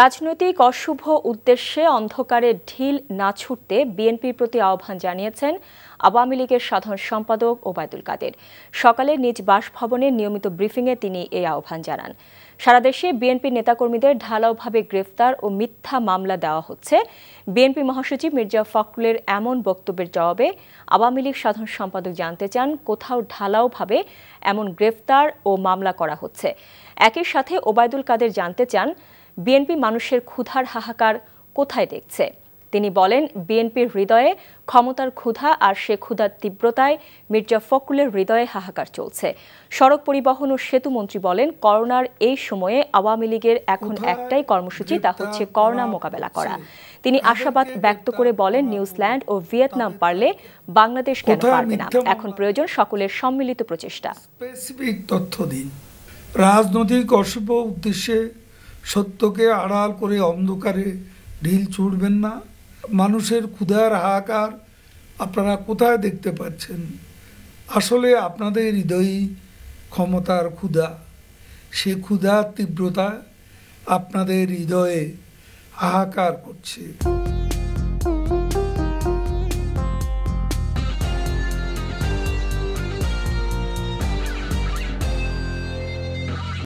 রাজনৈতিক অশুভ উদ্দেশ্যে অন্ধকারে ঢিল না ছুটতে বিএনপির প্রতি আহ্বান জানিয়েছেন আওয়ামী লীগের সাধারণ সম্পাদক ওবায়দুল কাদের সকালে নিজ বাসভবনে নিয়মিত ব্রিফিংয়ে তিনি এই আহ্বান জানান সারা দেশে বিএনপি নেতাকর্মীদের ঢালাওভাবে গ্রেফতার ও মিথ্যা মামলা দেওয়া হচ্ছে বিএনপি মহাসচিব মির্জা ফখরুলের এমন বক্তব্যের জবাবে আওয়ামী লীগ সাধারণ সম্পাদক জানতে চান কোথাও ঢালাওভাবে এমন গ্রেফতার ও মামলা করা হচ্ছে একই সাথে ওবায়দুল কাদের জানতে চান বিএনপি মানুষের ক্ষুধার হাহাকার কোথায় দেখছে তিনি বলেন বিএনপির হৃদয়ে ক্ষমতার ক্ষুধা আর সে ক্ষুধার তীব্রতায় মির্জা ফকুলের হৃদয়ে হাহাকার চলছে সড়ক পরিবহন ও সেতু মন্ত্রী বলেন করোনার এই সময়ে আওয়ামী লীগের এখন একটাই কর্মসূচি তা হচ্ছে করোনা মোকাবেলা করা তিনি আশাবাদ ব্যক্ত করে বলেন নিউজিল্যান্ড ও ভিয়েতনাম পারলে বাংলাদেশ কেন পারবে না এখন প্রয়োজন সকলের সম্মিলিত প্রচেষ্টা রাজনৈতিক অশুভ উদ্দেশ্যে সত্যকে আড়াল করে অন্ধকারে ঢিল ছুটবেন না মানুষের ক্ষুধার হাহাকার আপনারা কোথায় দেখতে পাচ্ছেন আসলে আপনাদের হৃদয়ী ক্ষমতার ক্ষুধা সে ক্ষুধার তীব্রতা আপনাদের হৃদয়ে হাহাকার করছে